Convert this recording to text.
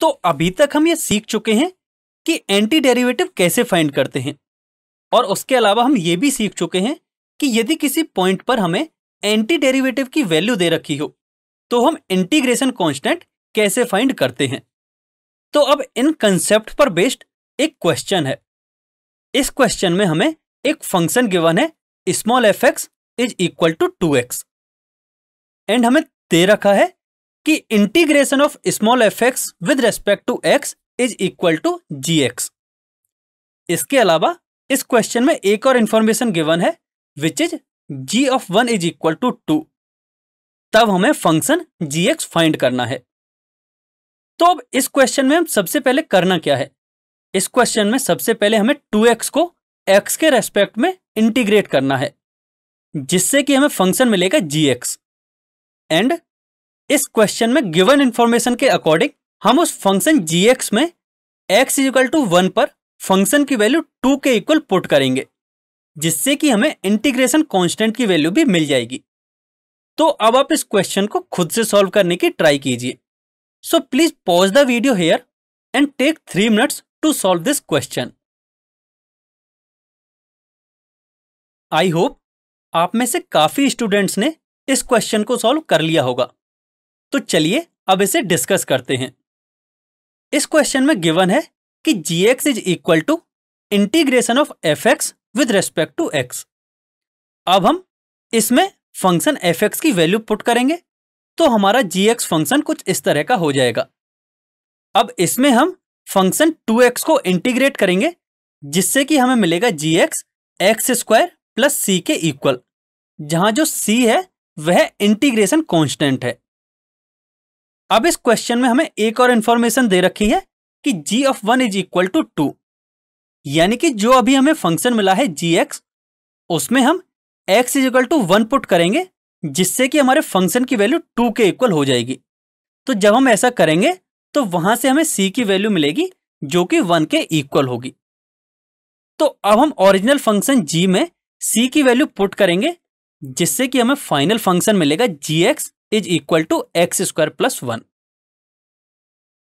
तो अभी तक हम ये सीख चुके हैं कि एंटी डेरिवेटिव कैसे फाइंड करते हैं और उसके अलावा हम ये भी सीख चुके हैं कि यदि किसी पॉइंट पर हमें एंटी डेरिवेटिव की वैल्यू दे रखी हो तो हम इंटीग्रेशन कांस्टेंट कैसे फाइंड करते हैं तो अब इन कंसेप्ट पर बेस्ड एक क्वेश्चन है इस क्वेश्चन में हमें एक फंक्शन गिवन है small f x is equal to two x and हमें दे रखा है कि integration of small f x with respect to x is equal to g x इसके अलावा इस क्वेश्चन में एक और इंफॉर्मेशन गिवन है which is g of one is equal to two तब हमें फंक्शन जी एक्स फाइंड करना है तो अब इस क्वेश्चन में हम सबसे पहले करना क्या है इस क्वेश्चन में सबसे पहले हमें टू एक्स को एक्स के रेस्पेक्ट में इंटीग्रेट करना है जिससे कि हमें फंक्शन मिलेगा जी एक्स एंड इस क्वेश्चन में गिवन इंफॉर्मेशन के अकॉर्डिंग हम उस फंक्शन जी एक्स में एक्स इजिकल टू वन पर फंक्शन की वैल्यू टू के इक्वल पुट करेंगे जिससे कि हमें इंटीग्रेशन कांस्टेंट की वैल्यू भी मिल जाएगी तो अब आप इस क्वेश्चन को खुद से सॉल्व करने की ट्राई कीजिए so please pause the video here and take three minutes to solve this question I hope आप में से काफी स्टूडेंट्स ने इस क्वेश्चन को सॉल्व कर लिया होगा तो चलिए अब इसे डिस्कस करते हैं इस क्वेश्चन में गिवन है कि g x is equal to integration of f x with respect to x अब हम इसमें फंक्शन एफ एक्स की वैल्यू पुट करेंगे तो हमारा जी एक्स फंक्शन कुछ इस तरह का हो जाएगा अब इसमें हम फंक्शन टू एक्स को इंटीग्रेट करेंगे जिससे कि हमें मिलेगा g x x square plus c के इक्वल जहां जो सी है वह इंटीग्रेशन कॉन्स्टेंट है अब इस क्वेश्चन में हमें एक और इंफॉर्मेशन दे रखी है कि g of one is equal to two यानी कि जो अभी हमें फंक्शन मिला है जी एक्स उसमें हम x is equal to one put करेंगे जिससे कि हमारे फंक्शन की वैल्यू टू के इक्वल हो जाएगी तो जब हम ऐसा करेंगे तो वहां से हमें c की वैल्यू मिलेगी जो कि वन के इक्वल होगी तो अब हम ओरिजिनल फंक्शन g में c की वैल्यू पुट करेंगे जिससे कि हमें फाइनल फंक्शन मिलेगा g x is equal to x square plus one